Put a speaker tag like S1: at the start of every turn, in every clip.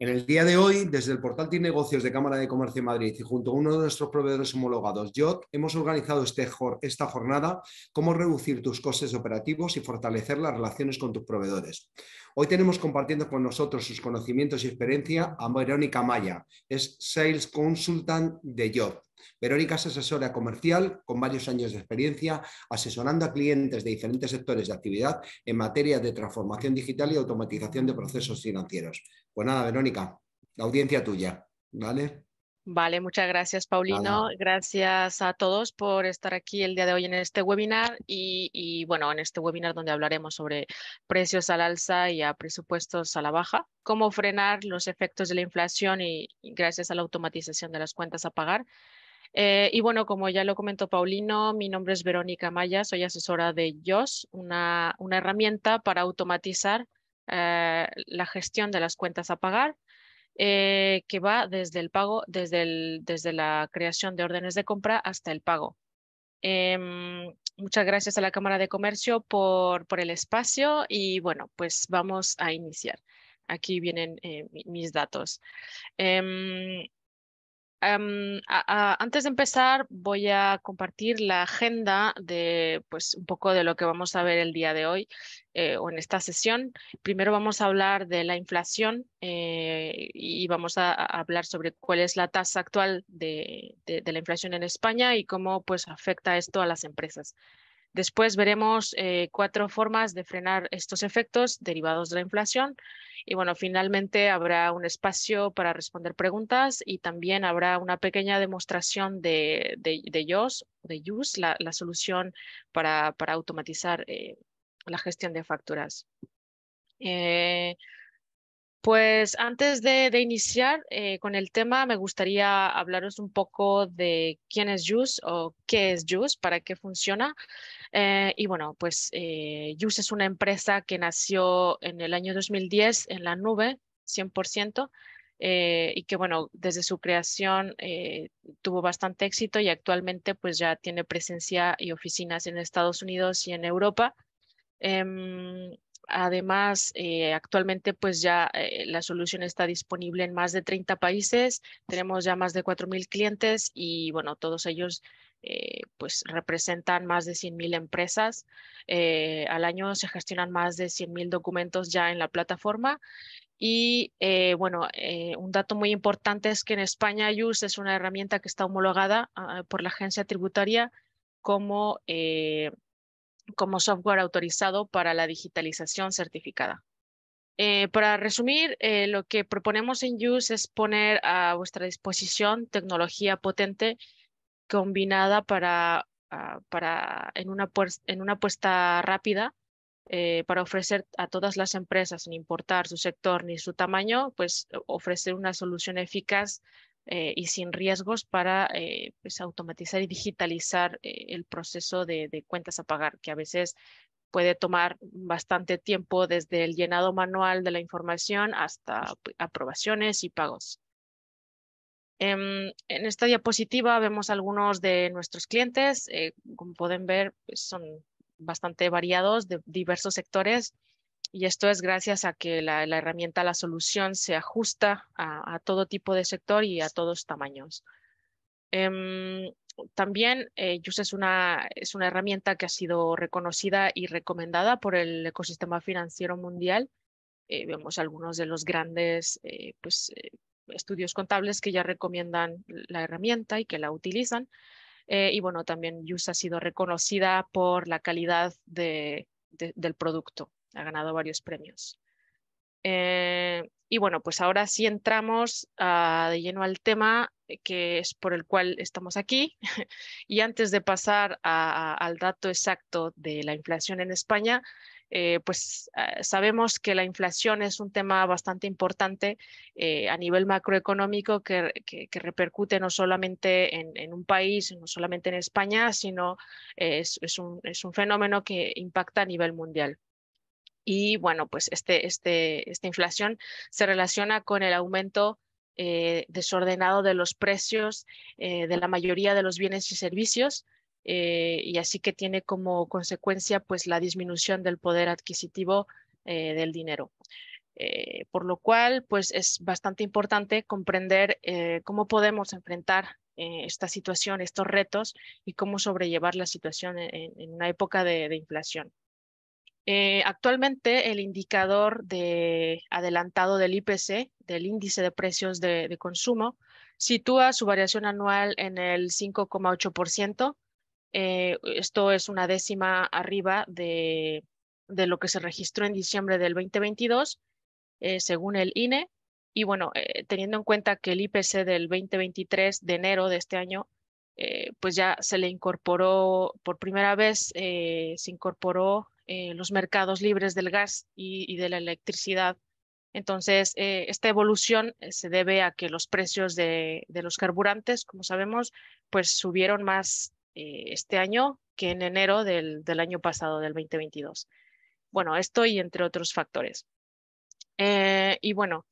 S1: En el día de hoy, desde el portal de negocios de Cámara de Comercio de Madrid y junto a uno de nuestros proveedores homologados, Jot, hemos organizado este esta jornada, cómo reducir tus costes operativos y fortalecer las relaciones con tus proveedores. Hoy tenemos compartiendo con nosotros sus conocimientos y experiencia a Verónica Maya, es Sales Consultant de Jot. Verónica es asesora comercial con varios años de experiencia, asesorando a clientes de diferentes sectores de actividad en materia de transformación digital y automatización de procesos financieros. Pues nada, Verónica, la audiencia tuya, ¿vale?
S2: Vale, muchas gracias, Paulino. Gracias a todos por estar aquí el día de hoy en este webinar y, bueno, en este webinar donde hablaremos sobre precios al alza y a presupuestos a la baja, cómo frenar los efectos de la inflación y gracias a la automatización de las cuentas a pagar eh, y bueno, como ya lo comentó Paulino, mi nombre es Verónica Maya, soy asesora de YOS, una, una herramienta para automatizar eh, la gestión de las cuentas a pagar, eh, que va desde el pago, desde, desde la creación de órdenes de compra hasta el pago. Em, muchas gracias a la Cámara de Comercio por, por el espacio y bueno, pues vamos a iniciar aquí vienen mis datos. Em, Em, antes de empezar, voy a compartir la agenda de pues, un poco de lo que vamos a ver el día de hoy eh, o en esta sesión. Primero vamos a hablar de la inflación eh, y vamos a, hablar sobre cuál es la tasa actual de, de, la inflación en España y cómo pues, afecta esto a las empresas. Después veremos eh, cuatro formas de frenar estos efectos derivados de la inflación. Y bueno, finalmente habrá un espacio para responder preguntas y también habrá una pequeña demostración de, de, de YOS, de use, la, solución para, para automatizar eh, la gestión de facturas. Eh, pues antes de, iniciar eh, con el tema, me gustaría hablaros un poco de quién es JUS o qué es JUS, para qué funciona. Eh, y bueno, pues eh, es una empresa que nació en el año 2010 en la nube, 100%. Eh, y que bueno, desde su creación tuvo bastante éxito y actualmente pues ya tiene presencia y oficinas en Estados Unidos y en Europa. Em, Además, eh, actualmente pues ya eh, la solución está disponible en más de 30 países, tenemos ya más de 4.000 clientes y bueno, todos ellos eh, pues representan más de 100.000 empresas. al año se gestionan más de 100.000 documentos ya en la plataforma y bueno, un dato muy importante es que en España IUS es una herramienta que está homologada ah, por la agencia tributaria como como software autorizado para la digitalización certificada. Eh, para resumir, eh, lo que proponemos en Use es poner a vuestra disposición tecnología potente combinada para, ah, en, una en una apuesta rápida eh, para ofrecer a todas las empresas, sin importar su sector ni su tamaño, pues ofrecer una solución eficaz eh, y sin riesgos para eh, pues automatizar y digitalizar eh, el proceso de, cuentas a pagar, que a veces puede tomar bastante tiempo desde el llenado manual de la información hasta pues, aprobaciones y pagos. Em, en, esta diapositiva vemos algunos de nuestros clientes. como pueden ver, pues, son bastante variados de diversos sectores y esto es gracias a que la, herramienta, la solución se ajusta a, todo tipo de sector y a todos tamaños. Em, también eh, es una, es una herramienta que ha sido reconocida y recomendada por el ecosistema financiero mundial. Eh, vemos algunos de los grandes eh, pues, eh, estudios contables que ya recomiendan la herramienta y que la utilizan. y bueno, también Yuse ha sido reconocida por la calidad del producto ha ganado varios premios. Eh, y bueno, pues ahora sí entramos ah, de lleno al tema eh, que es por el cual estamos aquí. y antes de pasar al dato exacto de la inflación en España, eh, pues ah, sabemos que la inflación es un tema bastante importante a nivel macroeconómico que, repercute no solamente en, un país, no solamente en España, sino es, un, fenómeno que impacta a nivel mundial. Y bueno, pues este, este, esta inflación se relaciona con el aumento eh, desordenado de los precios eh, de la mayoría de los bienes y servicios. Eh, y así que tiene como consecuencia pues la disminución del poder adquisitivo del dinero. por lo cual pues es bastante importante comprender cómo podemos enfrentar esta situación, estos retos y cómo sobrellevar la situación en, una época de inflación. Eh, actualmente el indicador de adelantado del IPC, del índice de precios de, consumo, sitúa su variación anual en el 5,8%. Eh, esto es una décima arriba de, lo que se registró en diciembre del 2022, eh, según el INE. Y bueno, teniendo en cuenta que el IPC del 2023 de enero de este año eh, pues ya se le incorporó por primera vez, eh, se incorporó eh, los mercados libres del gas y, de la electricidad. Entonces, esta evolución se debe a que los precios de, los carburantes, como sabemos, pues subieron más este año que en enero del, año pasado, del 2022. Bueno, esto y entre otros factores. y bueno,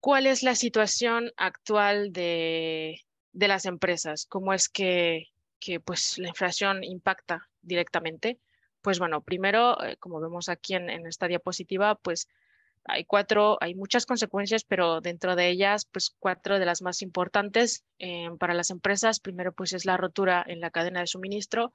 S2: ¿cuál es la situación actual de, de las empresas, cómo es que, que pues, la inflación impacta directamente. Pues bueno, primero, eh, como vemos aquí en, esta diapositiva, pues hay cuatro, hay muchas consecuencias, pero dentro de ellas, pues cuatro de las más importantes eh, para las empresas. Primero, pues es la rotura en la cadena de suministro.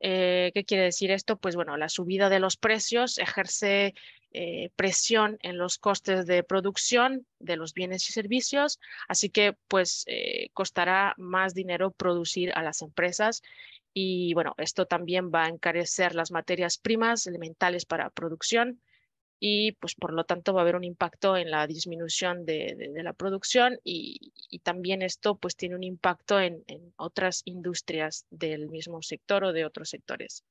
S2: Eh, ¿Qué quiere decir esto? Pues bueno, la subida de los precios ejerce eh, presión en los costes de producción de los bienes y servicios, así que pues eh, costará más dinero producir a las empresas y bueno, esto también va a encarecer las materias primas elementales para producción y pues por lo tanto va a haber un impacto en la disminución de, la producción y, también esto pues tiene un impacto en, otras industrias del mismo sector o de otros sectores.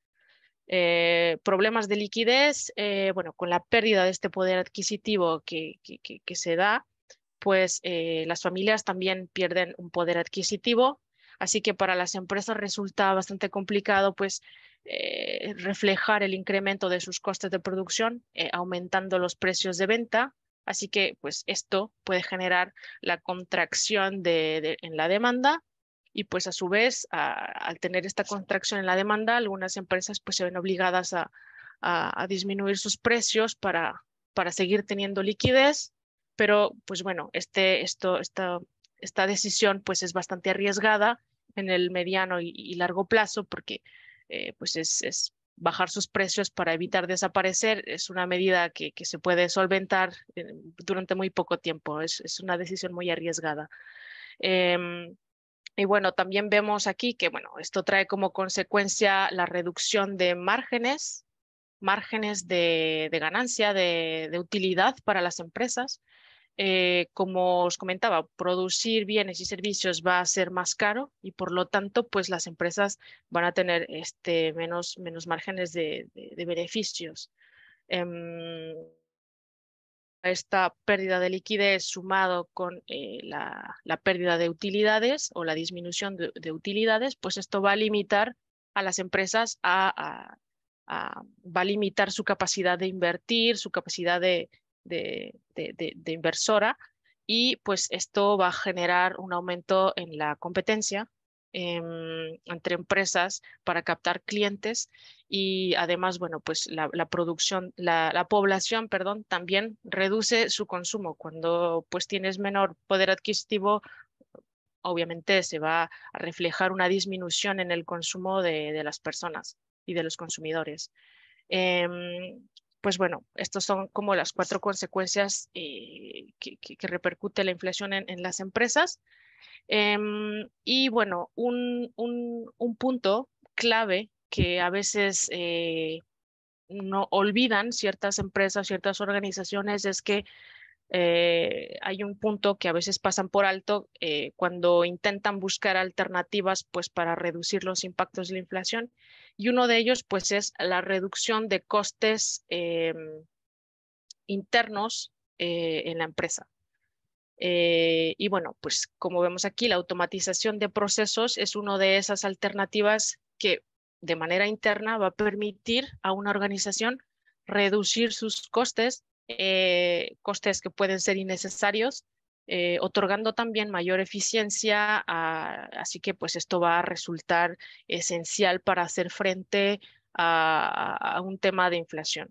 S2: Eh, problemas de liquidez, eh, bueno, con la pérdida de este poder adquisitivo que, se da, pues eh, las familias también pierden un poder adquisitivo, así que para las empresas resulta bastante complicado pues eh, reflejar el incremento de sus costes de producción, eh, aumentando los precios de venta. Así que pues esto puede generar la contracción de, en la demanda y pues a su vez al tener esta contracción en la demanda, algunas empresas pues se ven obligadas a, a, disminuir sus precios para, para seguir teniendo liquidez, pero pues bueno, este, esto, esta, esta decisión pues es bastante arriesgada en el mediano y largo plazo porque eh, pues es, bajar sus precios para evitar desaparecer. Es una medida que, se puede solventar eh, durante muy poco tiempo. Es, una decisión muy arriesgada. Em, y bueno, también vemos aquí que bueno, esto trae como consecuencia la reducción de márgenes, márgenes de, ganancia, de, utilidad para las empresas. Eh, como os comentaba, producir bienes y servicios va a ser más caro y por lo tanto, pues las empresas van a tener este, menos, menos márgenes de, beneficios. Em, esta pérdida de liquidez sumado con eh, la, pérdida de utilidades o la disminución de, utilidades, pues esto va a limitar a las empresas a va a limitar su capacidad de invertir, su capacidad de, de, inversora y pues esto va a generar un aumento en la competencia em, entre empresas para captar clientes y además, bueno, pues la, producción, la, población, perdón, también reduce su consumo. Cuando pues tienes menor poder adquisitivo, obviamente se va a reflejar una disminución en el consumo de, las personas y de los consumidores. Em, pues bueno, estas son como las cuatro consecuencias eh, que, repercute la inflación en, las empresas. Em, y bueno, un, punto clave que a veces eh, no olvidan ciertas empresas, ciertas organizaciones es que eh, hay un punto que a veces pasan por alto eh, cuando intentan buscar alternativas pues, para reducir los impactos de la inflación y uno de ellos pues, es la reducción de costes eh, internos en la empresa. y bueno, pues como vemos aquí, la automatización de procesos es una de esas alternativas que de manera interna va a permitir a una organización reducir sus costes eh, costes que pueden ser innecesarios, eh, otorgando también mayor eficiencia, así que pues esto va a resultar esencial para hacer frente a, un tema de inflación.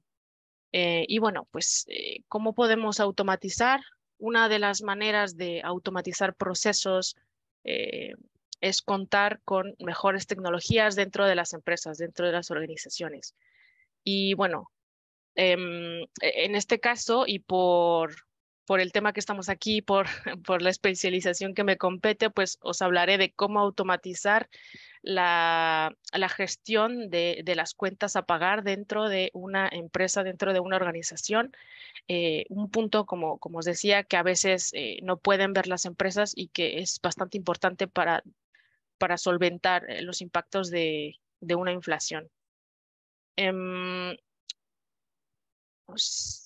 S2: Eh, y bueno, pues ¿cómo podemos automatizar? Una de las maneras de automatizar procesos es contar con mejores tecnologías dentro de las empresas, dentro de las organizaciones. Y bueno, Em, e, en este caso y por, por el tema que estamos aquí, por, por la especialización que me compete, pues os hablaré de cómo automatizar la, la gestión de, las cuentas a pagar dentro de una empresa, dentro de una organización. Eh, un punto, como, como os decía, que a veces eh, no pueden ver las empresas y que es bastante importante para, para solventar eh, los impactos de, una inflación. Em, pues,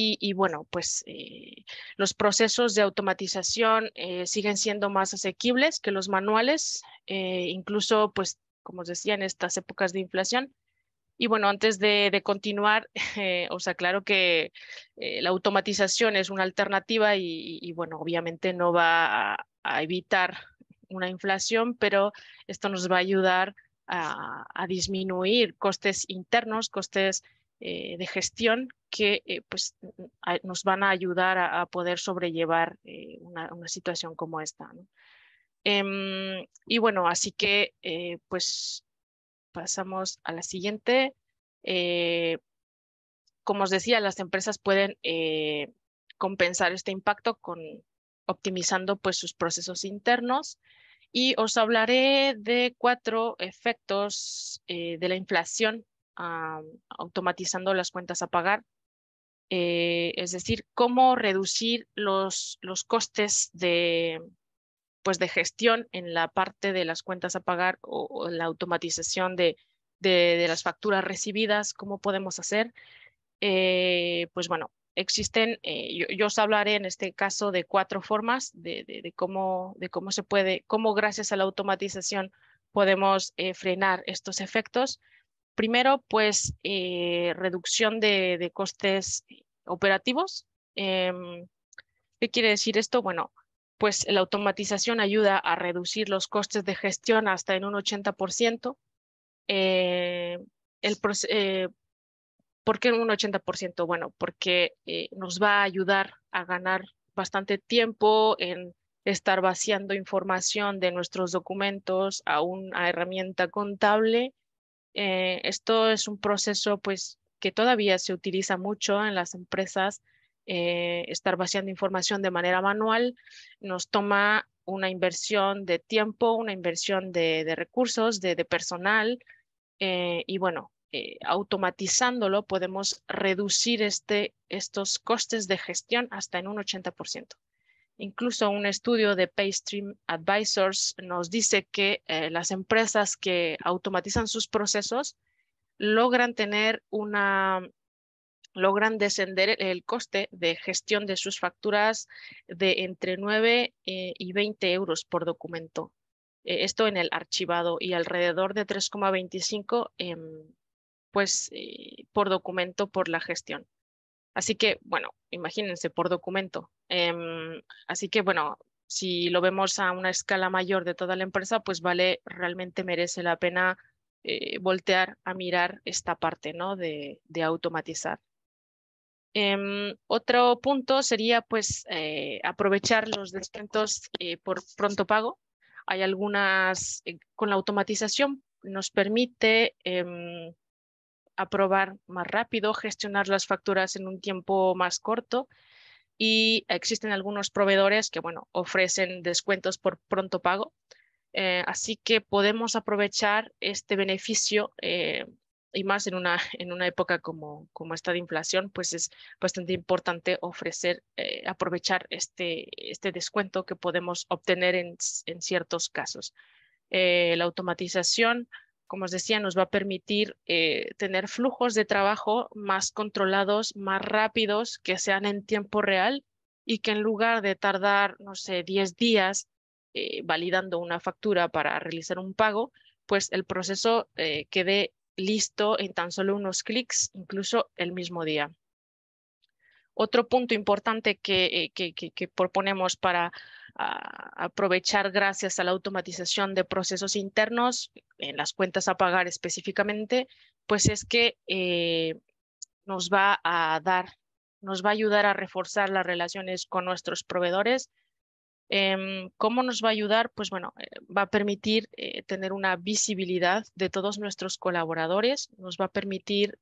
S2: y, bueno, pues eh, los procesos de automatización eh, siguen siendo más asequibles que los manuales, eh, incluso pues como os decía en estas épocas de inflación. Y bueno, antes de, de continuar, os aclaro que la automatización es una alternativa y, bueno, obviamente no va a, evitar una inflación, pero esto nos va a ayudar a, disminuir costes internos, costes eh, de gestión que eh, pues, nos van a ayudar a, poder sobrellevar eh, una, situación como esta. Em, y bueno, así que pues pasamos a la siguiente. como os decía, las empresas pueden compensar este impacto con optimizando pues, sus procesos internos y os hablaré de cuatro efectos de la inflación automatizando las cuentas a pagar. Eh, es decir, cómo reducir los, los costes de, pues de gestión en la parte de las cuentas a pagar o, la automatización de, de, las facturas recibidas, cómo podemos hacer. Eh, pues bueno, existen, eh, yo, os hablaré en este caso de cuatro formas de, cómo, de cómo se puede, cómo gracias a la automatización podemos frenar estos efectos. Primero, pues eh, reducción de, costes operativos. Em, ¿Qué quiere decir esto? Bueno, pues la automatización ayuda a reducir los costes de gestión hasta en un 80%. Eh, eh, ¿Por qué un 80%? Bueno, porque nos va a ayudar a ganar bastante tiempo en estar vaciando información de nuestros documentos a una herramienta contable eh, esto es un proceso pues, que todavía se utiliza mucho en las empresas, eh, estar vaciando información de manera manual. Nos toma una inversión de tiempo, una inversión de, recursos, de, personal. Eh, y bueno, automatizándolo podemos reducir este, estos costes de gestión hasta en un 80%. Incluso un estudio de Paystream Advisors nos dice que eh, las empresas que automatizan sus procesos logran tener una logran descender el coste de gestión de sus facturas de entre 9 eh, y 20 euros por documento. Eh, esto en el archivado y alrededor de 3,25 em, pues por documento por la gestión. Así que, bueno, imagínense por documento. Em, así que, bueno, si lo vemos a una escala mayor de toda la empresa, pues vale, realmente merece la pena eh, voltear a mirar esta parte ¿no? de, automatizar. Em, otro punto sería pues eh, aprovechar los descuentos eh, por pronto pago. Hay algunas, con la automatización nos permite em, aprobar más rápido, gestionar las facturas en un tiempo más corto y existen algunos proveedores que bueno, ofrecen descuentos por pronto pago. Eh, así que podemos aprovechar este beneficio eh, y más en una, en una época como, como esta de inflación, pues es bastante importante ofrecer, eh, aprovechar este, este descuento que podemos obtener en, en ciertos casos. la automatización como os decía, nos va a permitir eh, tener flujos de trabajo más controlados, más rápidos, que sean en tiempo real y que en lugar de tardar, no sé, 10 días eh, validando una factura para realizar un pago, pues el proceso eh, quede listo en tan solo unos clics, incluso el mismo día. Otro punto importante que, eh, que, proponemos para ah, aprovechar gracias a la automatización de procesos internos en las cuentas a pagar específicamente, pues es que eh, nos va a dar, nos va a ayudar a reforzar las relaciones con nuestros proveedores, em, ¿Cómo nos va a ayudar? Pues bueno, eh, va a permitir tener una visibilidad de todos nuestros colaboradores, nos va a permitir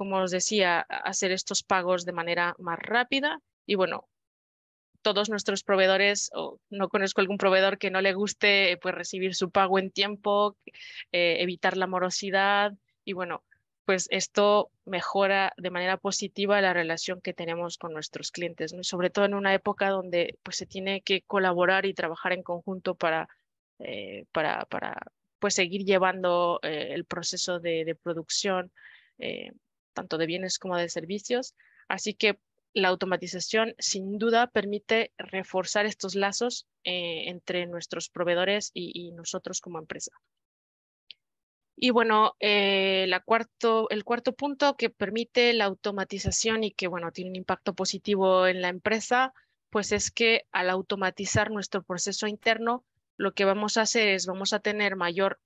S2: como os decía, hacer estos pagos de manera más rápida. Y bueno, todos nuestros proveedores, o no conozco algún proveedor que no le guste pues, recibir su pago en tiempo, eh, evitar la morosidad. Y bueno, pues esto mejora de manera positiva la relación que tenemos con nuestros clientes, sobre todo en una época donde pues, se tiene que colaborar y trabajar en conjunto para, eh, para, pues, seguir llevando eh, el proceso de, producción tanto de bienes como de servicios. Así que la automatización sin duda permite reforzar estos lazos eh, entre nuestros proveedores y, nosotros como empresa. Y bueno, eh, el cuarto punto que permite la automatización y que bueno, tiene un impacto positivo en la empresa, pues es que al automatizar nuestro proceso interno, lo que vamos a hacer es vamos a tener mayor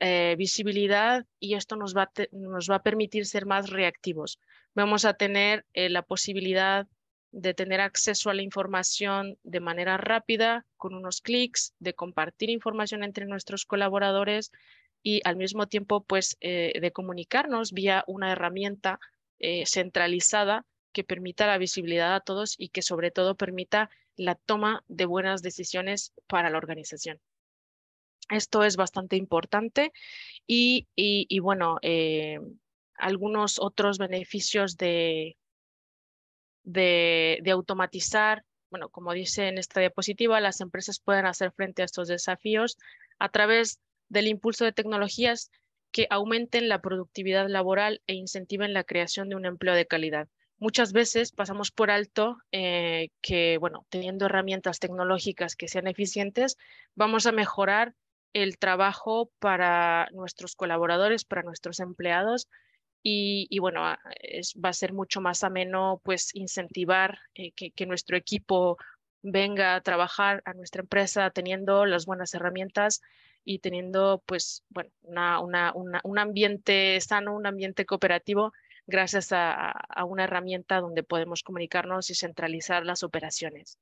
S2: eh, visibilidad y esto nos va, nos va, a permitir ser más reactivos. Vamos a tener eh, la posibilidad de tener acceso a la información de manera rápida, con unos clics, de compartir información entre nuestros colaboradores y al mismo tiempo pues, eh, de comunicarnos vía una herramienta centralizada que permita la visibilidad a todos y que sobre todo permita la toma de buenas decisiones para la organización. Esto es bastante importante y, bueno, eh, algunos otros beneficios de, de, automatizar, bueno, como dice en esta diapositiva, las empresas pueden hacer frente a estos desafíos a través del impulso de tecnologías que aumenten la productividad laboral e incentiven la creación de un empleo de calidad. Muchas veces pasamos por alto eh, que, bueno, teniendo herramientas tecnológicas que sean eficientes, vamos a mejorar el trabajo para nuestros colaboradores, para nuestros empleados y, bueno, va a ser mucho más ameno pues incentivar eh, que, nuestro equipo venga a trabajar a nuestra empresa teniendo las buenas herramientas y teniendo pues bueno, una, un ambiente sano, un ambiente cooperativo gracias a, una herramienta donde podemos comunicarnos y centralizar las operaciones.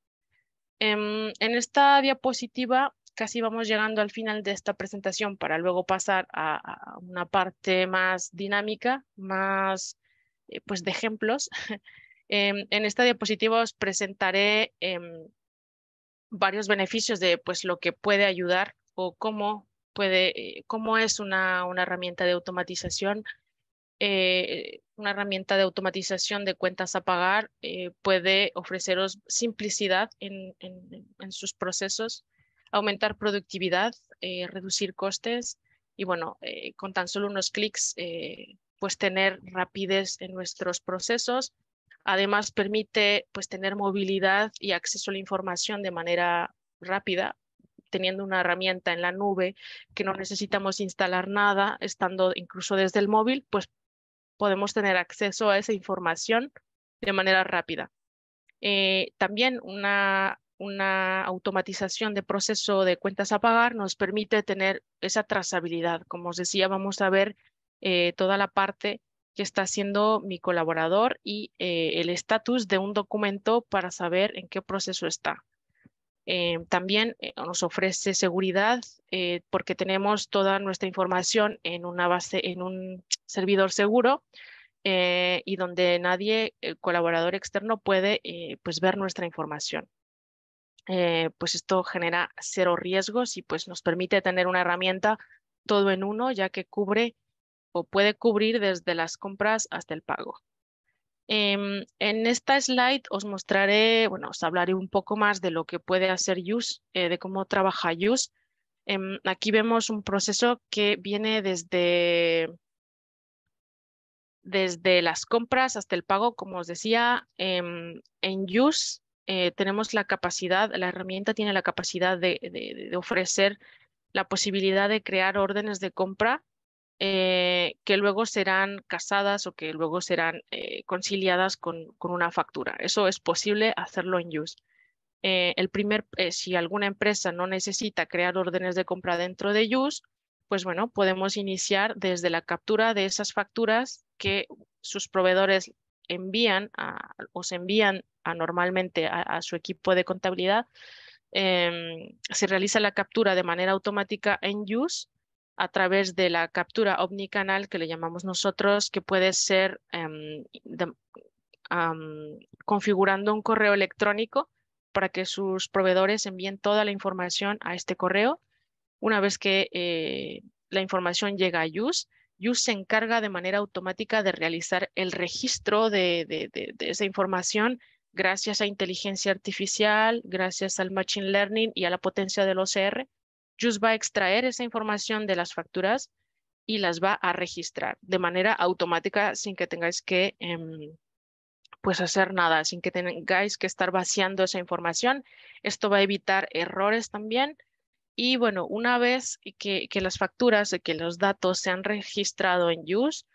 S2: Em, en esta diapositiva casi vamos llegando al final de esta presentación para luego pasar a, una parte más dinámica, más eh, pues de ejemplos. Em, en esta diapositiva os presentaré em, varios beneficios de pues, lo que puede ayudar o cómo, puede, eh, cómo es una, una herramienta de automatización. Eh, una herramienta de automatización de cuentas a pagar puede ofreceros simplicidad en, en sus procesos, aumentar productividad, eh, reducir costes y bueno, eh, con tan solo unos clics, eh, pues tener rapidez en nuestros procesos. Además permite pues tener movilidad y acceso a la información de manera rápida, teniendo una herramienta en la nube que no necesitamos instalar nada, estando incluso desde el móvil, pues podemos tener acceso a esa información de manera rápida. también una una automatización de proceso de cuentas a pagar nos permite tener esa trazabilidad. Como os decía, vamos a ver eh, toda la parte que está haciendo mi colaborador y eh, el estatus de un documento para saber en qué proceso está. Eh, también nos ofrece seguridad porque tenemos toda nuestra información en una base, en un servidor seguro y donde nadie, el colaborador externo, puede pues ver nuestra información. Eh, pues esto genera cero riesgos y pues nos permite tener una herramienta todo en uno, ya que cubre o puede cubrir desde las compras hasta el pago. Em, en esta slide os mostraré, bueno, os hablaré un poco más de lo que puede hacer Use, eh, de cómo trabaja Use. Em, aquí vemos un proceso que viene desde, desde las compras hasta el pago, como os decía, em, en Use eh, tenemos la capacidad, la herramienta tiene la capacidad de, ofrecer la posibilidad de crear órdenes de compra eh, que luego serán casadas o que luego serán eh, conciliadas con, con, una factura. Eso es posible hacerlo en use. el primer, si alguna empresa no necesita crear órdenes de compra dentro de use, pues bueno, podemos iniciar desde la captura de esas facturas que sus proveedores envían o se envían normalmente a, su equipo de contabilidad, em, se realiza la captura de manera automática en use a través de la captura omnicanal que le llamamos nosotros, que puede ser em, configurando un correo electrónico para que sus proveedores envíen toda la información a este correo. Una vez que eh, la información llega a use, use se encarga de manera automática de realizar el registro de esa información gracias a inteligencia artificial, gracias al machine learning y a la potencia del OCR, Juice va a extraer esa información de las facturas y las va a registrar de manera automática sin que tengáis que em, pues hacer nada, sin que tengáis que estar vaciando esa información. Esto va a evitar errores también. Y bueno, una vez que, las facturas, que los datos se han registrado en Juice.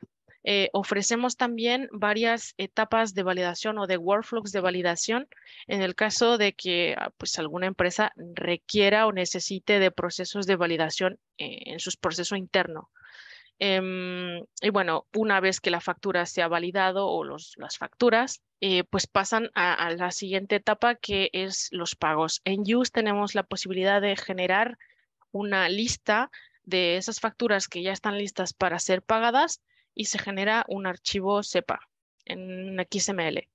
S2: Eh, ofrecemos también varias etapas de validación o de workflows de validación en el caso de que ah, pues, alguna empresa requiera o necesite de procesos de validación eh, en su proceso interno. Em, y bueno, una vez que la factura se ha validado o los, las facturas, eh, pues pasan a, a, la siguiente etapa que es los pagos. En Use tenemos la posibilidad de generar una lista de esas facturas que ya están listas para ser pagadas y se genera un archivo SEPA en XML.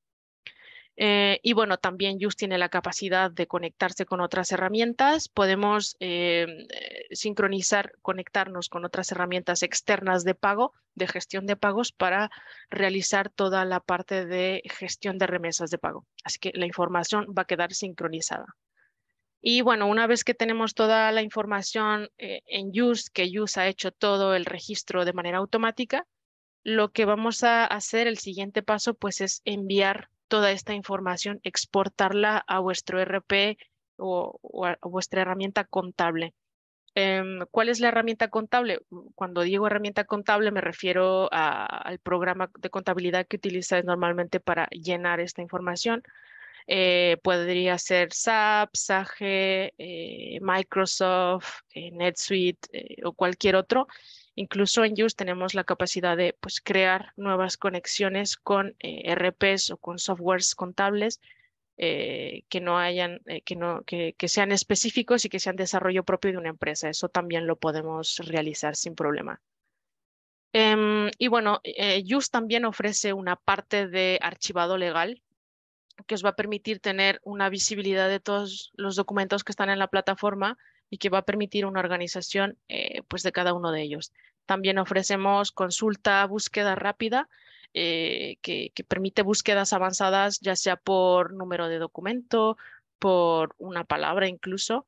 S2: Eh, y bueno, también Just tiene la capacidad de conectarse con otras herramientas. Podemos eh, sincronizar, conectarnos con otras herramientas externas de pago, de gestión de pagos, para realizar toda la parte de gestión de remesas de pago. Así que la información va a quedar sincronizada. Y bueno, una vez que tenemos toda la información eh, en Just, que use ha hecho todo el registro de manera automática, lo que vamos a hacer, el siguiente paso, pues es enviar toda esta información, exportarla a vuestro RP o, a, vuestra herramienta contable. Em, ¿Cuál es la herramienta contable? Cuando digo herramienta contable me refiero al programa de contabilidad que utilizáis normalmente para llenar esta información. Eh, podría ser SAP, SAGE, eh, Microsoft, eh, NetSuite o cualquier otro. Incluso en JUS tenemos la capacidad de pues, crear nuevas conexiones con eh, RPs o con softwares contables eh, que, no hayan, eh, que, no, que, que sean específicos y que sean desarrollo propio de una empresa. Eso también lo podemos realizar sin problema. Em, y bueno, JUS también ofrece una parte de archivado legal que os va a permitir tener una visibilidad de todos los documentos que están en la plataforma y que va a permitir una organización eh, pues de cada uno de ellos. También ofrecemos consulta, búsqueda rápida, eh, que, permite búsquedas avanzadas, ya sea por número de documento, por una palabra incluso,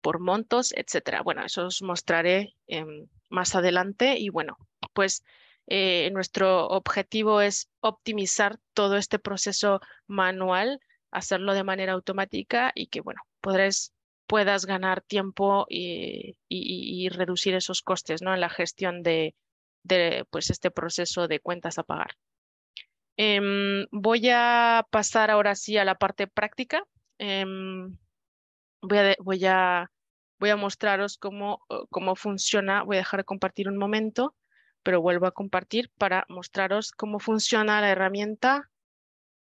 S2: por montos, etcétera. Bueno, eso os mostraré em, más adelante y bueno, pues eh, nuestro objetivo es optimizar todo este proceso manual, hacerlo de manera automática y que bueno, podréis puedas ganar tiempo y, reducir esos costes ¿no? en la gestión de, pues, este proceso de cuentas a pagar. Em, voy a pasar ahora sí a la parte práctica. Em, voy, a, voy, a, voy, a, mostraros cómo, eh, cómo funciona. Voy a dejar de compartir un momento, pero vuelvo a compartir para mostraros cómo funciona la herramienta,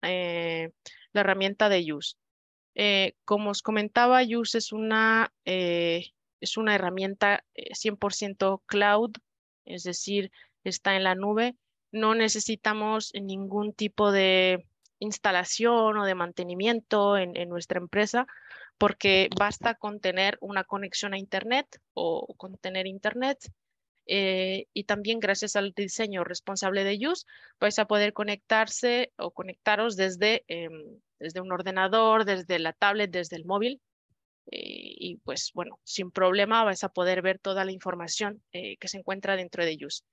S2: eh, la herramienta de use. Eh, como os comentaba, Use es una, eh, es una herramienta 100% eh, cloud, es decir, está en la nube. No necesitamos ningún tipo de instalación o de mantenimiento en, nuestra empresa porque basta con tener una conexión a Internet o con tener Internet y también gracias al diseño responsable de Use vais a poder conectarse o conectaros desde em, desde un ordenador, desde la tablet, desde el móvil. Eh, y pues bueno, sin problema vas a poder ver toda la información eh, que se encuentra dentro de Use.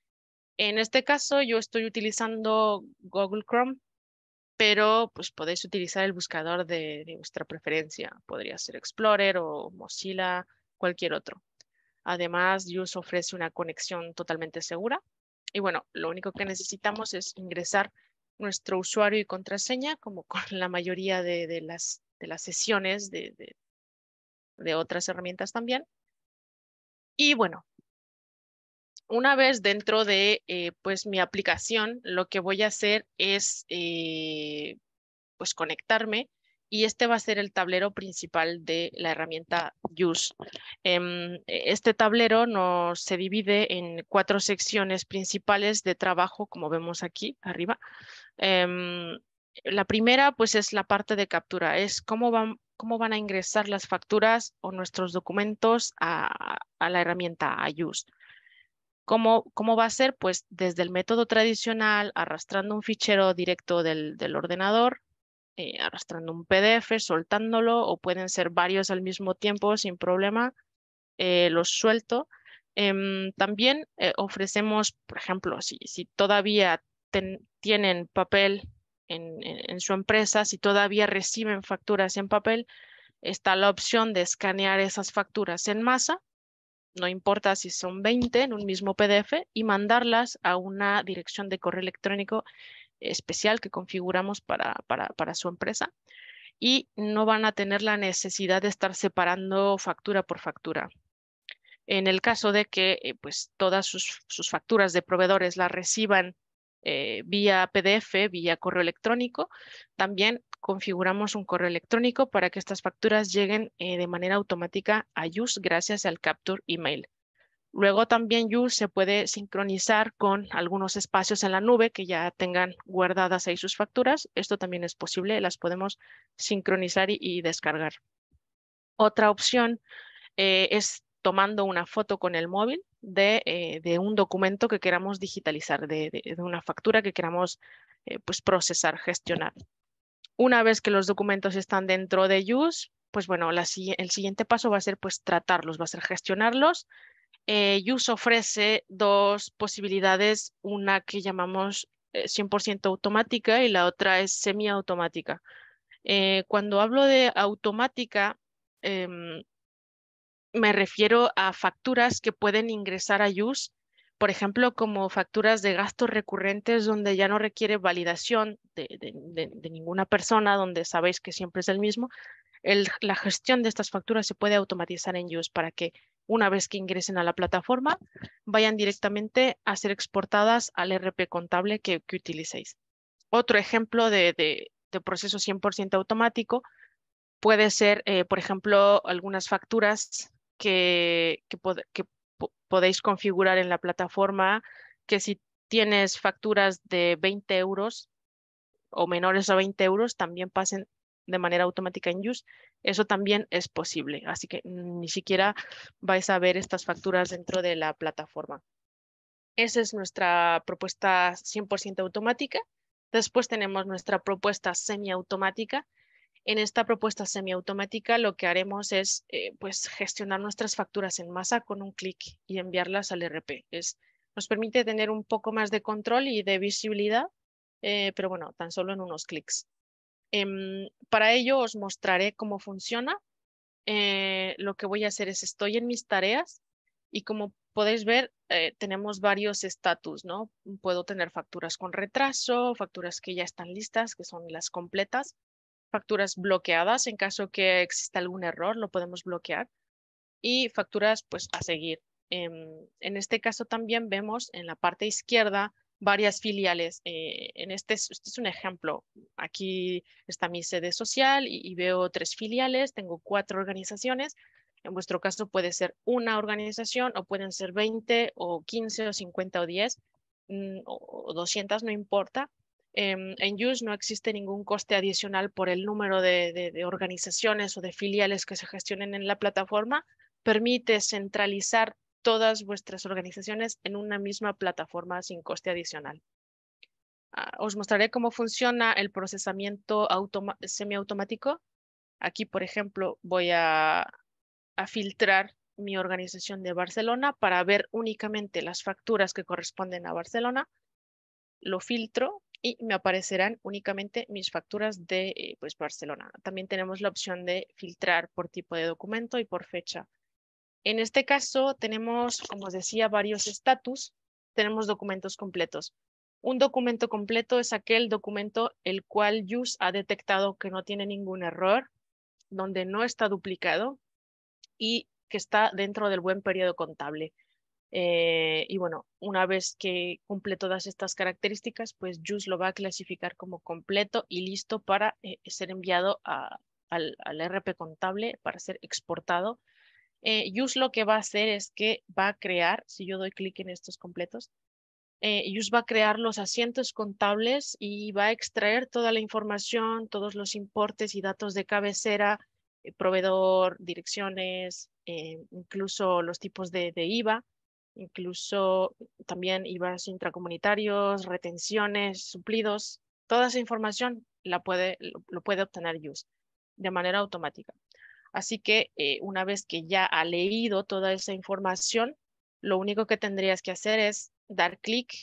S2: En este caso yo estoy utilizando Google Chrome, pero pues podéis utilizar el buscador de, de vuestra preferencia. Podría ser Explorer o Mozilla, cualquier otro. Además, Use ofrece una conexión totalmente segura. Y bueno, lo único que necesitamos es ingresar nuestro usuario y contraseña, como con la mayoría de, las, de las sesiones de, otras herramientas también. Y bueno, una vez dentro de eh, pues mi aplicación, lo que voy a hacer es eh, pues conectarme y este va a ser el tablero principal de la herramienta Use. Em, e, este tablero se divide en cuatro secciones principales de trabajo, como vemos aquí arriba. Em, la primera, pues, es la parte de captura, es cómo van, cómo van a ingresar las facturas o nuestros documentos a, la herramienta IUS. ¿Cómo, ¿Cómo, va a ser? Pues desde el método tradicional, arrastrando un fichero directo del, ordenador, eh, arrastrando un PDF, soltándolo, o pueden ser varios al mismo tiempo sin problema, eh, los suelto. Em, también eh, ofrecemos, por ejemplo, si, si todavía ten, tienen papel en, su empresa, si todavía reciben facturas en papel, está la opción de escanear esas facturas en masa, no importa si son 20 en un mismo PDF, y mandarlas a una dirección de correo electrónico especial que configuramos para, para, su empresa. Y no van a tener la necesidad de estar separando factura por factura. En el caso de que eh, pues, todas sus, sus facturas de proveedores las reciban eh, vía PDF, vía correo electrónico. También configuramos un correo electrónico para que estas facturas lleguen eh, de manera automática a Yus gracias al Capture Email. Luego también Yus se puede sincronizar con algunos espacios en la nube que ya tengan guardadas ahí sus facturas. Esto también es posible, las podemos sincronizar y, descargar. Otra opción eh, es tomando una foto con el móvil. Eh, de, un documento que queramos digitalizar, de, una factura que queramos eh, pues procesar, gestionar. Una vez que los documentos están dentro de use pues bueno, el siguiente paso va a ser pues tratarlos, va a ser gestionarlos. Eh, ofrece dos posibilidades, una que llamamos 100% eh, automática y la otra es semiautomática. automática cuando hablo de automática, em, me refiero a facturas que pueden ingresar a Use, por ejemplo, como facturas de gastos recurrentes donde ya no requiere validación de, ninguna persona, donde sabéis que siempre es el mismo. la gestión de estas facturas se puede automatizar en Use para que una vez que ingresen a la plataforma, vayan directamente a ser exportadas al RP contable que, utilicéis. Otro ejemplo de, proceso 100% automático puede ser, eh, por ejemplo, algunas facturas que, podéis configurar en la plataforma, que si tienes facturas de 20 euros o menores a 20 euros, también pasen de manera automática en use. Eso también es posible, así que ni siquiera vais a ver estas facturas dentro de la plataforma. Esa es nuestra propuesta 100% automática. Después tenemos nuestra propuesta semiautomática, en esta propuesta semiautomática lo que haremos es eh, pues gestionar nuestras facturas en masa con un clic y enviarlas al e RP. Es, nos permite tener un poco más de control y de visibilidad, eh, pero bueno, tan solo en unos clics. Em, para ello os mostraré cómo funciona. Eh, lo que voy a hacer es estoy en mis tareas y como podéis ver, tenemos varios estatus, ¿no? Puedo tener facturas con retraso, facturas que ya están listas, que son las completas, facturas bloqueadas en caso que exista algún error, lo podemos bloquear y facturas pues a seguir. Em, en, este caso también vemos en la parte izquierda varias filiales. Eh, en este, este, es un ejemplo. Aquí está mi sede social y, veo tres filiales, tengo cuatro organizaciones. En vuestro caso puede ser una organización o pueden ser 20 o 15 o 50 o 10 mm, o, o 200, no importa. Em, en Use no existe ningún coste adicional por el número de, organizaciones o de filiales que se gestionen en la plataforma. Permite centralizar todas vuestras organizaciones en una misma plataforma sin coste adicional. Ah, os mostraré cómo funciona el procesamiento semiautomático. Aquí, por ejemplo, voy a, filtrar mi organización de Barcelona para ver únicamente las facturas que corresponden a Barcelona. Lo filtro y me aparecerán únicamente mis facturas de eh, pues Barcelona. También tenemos la opción de filtrar por tipo de documento y por fecha. En este caso tenemos, como os decía, varios estatus. Tenemos documentos completos. Un documento completo es aquel documento el cual JUS ha detectado que no tiene ningún error, donde no está duplicado y que está dentro del buen periodo contable. Eh, y bueno, una vez que cumple todas estas características, pues JUS lo va a clasificar como completo y listo para eh, ser enviado al, RP contable para ser exportado. Eh, JUS lo que va a hacer es que va a crear, si yo doy clic en estos completos, eh, JUS va a crear los asientos contables y va a extraer toda la información, todos los importes y datos de cabecera, eh, proveedor, direcciones, incluso los tipos de IVA incluso también IVAs intracomunitarios, retenciones, suplidos, toda esa información la puede, lo puede obtener usted de manera automática. Así que eh, una vez que ya ha leído toda esa información, lo único que tendrías que hacer es dar clic.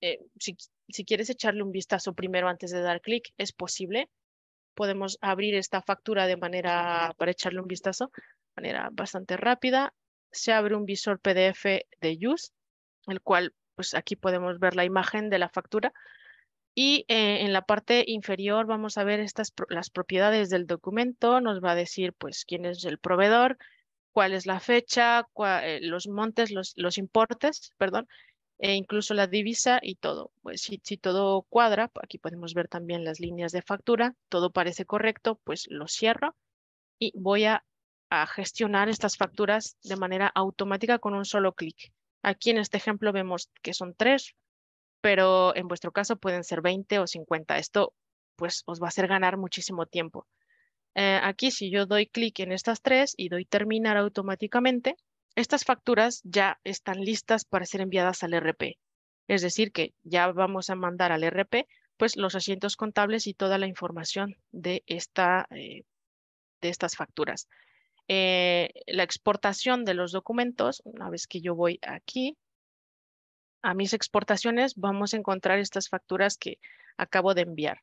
S2: Eh, si, si quieres echarle un vistazo primero antes de dar clic, es posible. Podemos abrir esta factura de manera para echarle un vistazo, de manera bastante rápida se abre un visor PDF de use el cual, pues aquí podemos ver la imagen de la factura. Y eh, en la parte inferior vamos a ver estas, las propiedades del documento. Nos va a decir pues quién es el proveedor, cuál es la fecha, eh, los montes, los, los, importes, perdón, e incluso la divisa y todo. Pues si, si todo cuadra, aquí podemos ver también las líneas de factura, todo parece correcto, pues lo cierro y voy a a gestionar estas facturas de manera automática con un solo clic. Aquí en este ejemplo vemos que son tres, pero en vuestro caso pueden ser 20 o 50. Esto pues os va a hacer ganar muchísimo tiempo. Eh, aquí si yo doy clic en estas tres y doy terminar automáticamente, estas facturas ya están listas para ser enviadas al RP. Es decir, que ya vamos a mandar al RP pues, los asientos contables y toda la información de, esta, eh, de estas facturas. Eh, la exportación de los documentos, una vez que yo voy aquí a mis exportaciones, vamos a encontrar estas facturas que acabo de enviar.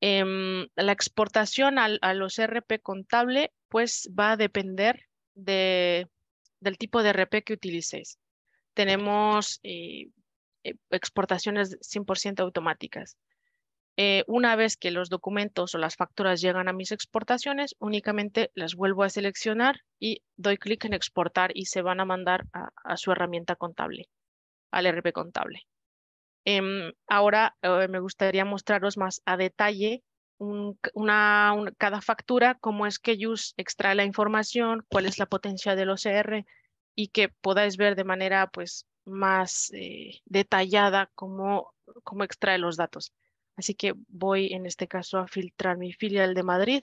S2: Em, la exportación a los RP contable, pues va a depender de, del tipo de RP que utilicéis. Tenemos eh, eh, exportaciones 100% automáticas. Eh, una vez que los documentos o las facturas llegan a mis exportaciones, únicamente las vuelvo a seleccionar y doy clic en exportar y se van a mandar a, su herramienta contable, al RP contable. Em, ahora eh, me gustaría mostraros más a detalle cada factura, cómo es que ellos extrae la información, cuál es la potencia del OCR e y que podáis ver de manera pues, más eh, detallada cómo, cómo extrae los datos. Así que voy en este caso a filtrar mi filial de Madrid.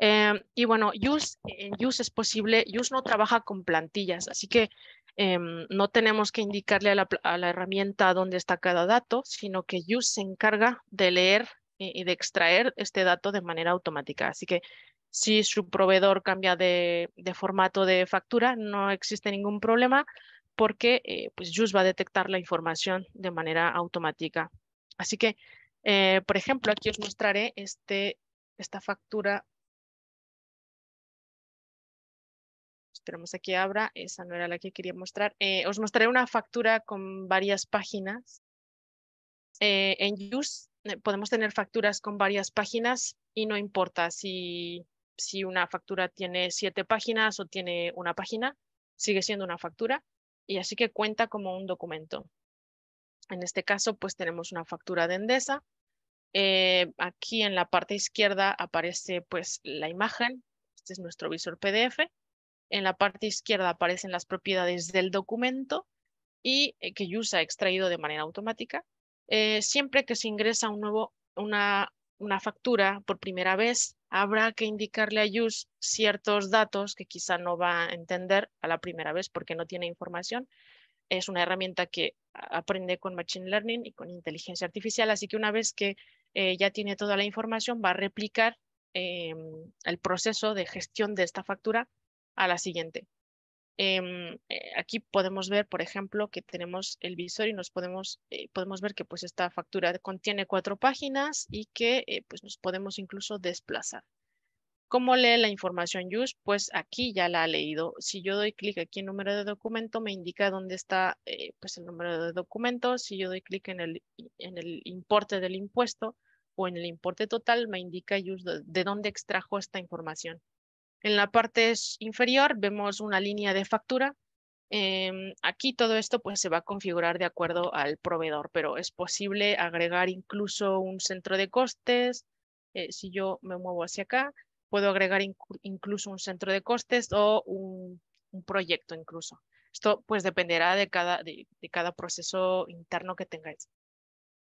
S2: Em, y bueno, use, eh, en use es posible, use no trabaja con plantillas, así que em, no tenemos que indicarle a la, herramienta dónde está cada dato, sino que use se encarga de leer y, de extraer este dato de manera automática. Así que si su proveedor cambia de, formato de factura, no existe ningún problema porque eh, pues use va a detectar la información de manera automática. Así que eh, por ejemplo, aquí os mostraré este, esta factura. Esperemos aquí abra, esa no era la que quería mostrar. Eh, os mostraré una factura con varias páginas. Eh, en Use podemos tener facturas con varias páginas y no importa si, si una factura tiene siete páginas o tiene una página, sigue siendo una factura y así que cuenta como un documento. En este caso, pues tenemos una factura de Endesa. Eh, aquí en la parte izquierda aparece pues la imagen. Este es nuestro visor PDF. En la parte izquierda aparecen las propiedades del documento y eh, que Yus ha extraído de manera automática. Eh, siempre que se ingresa un nuevo, una, una factura por primera vez, habrá que indicarle a Yus ciertos datos que quizá no va a entender a la primera vez porque no tiene información es una herramienta que aprende con Machine Learning y con inteligencia artificial, así que una vez que eh, ya tiene toda la información, va a replicar em, el proceso de gestión de esta factura a la siguiente. Em, eh, aquí podemos ver, por ejemplo, que tenemos el visor y nos podemos, eh, podemos ver que pues, esta factura contiene cuatro páginas y que pues, nos podemos incluso desplazar. ¿Cómo lee la información use? Pues aquí ya la ha leído. Si yo doy clic aquí en número de documento, me indica dónde está eh, pues el número de documento. Si yo doy clic en el, en el importe del impuesto o en el importe total, me indica use de, dónde extrajo esta información. En la parte inferior vemos una línea de factura. Em, aquí todo esto pues, se va a configurar de acuerdo al proveedor, pero es posible agregar incluso un centro de costes. Eh, si yo me muevo hacia acá, puedo agregar incluso un centro de costes o un, proyecto incluso. Esto pues dependerá de cada, de, cada proceso interno que tengáis.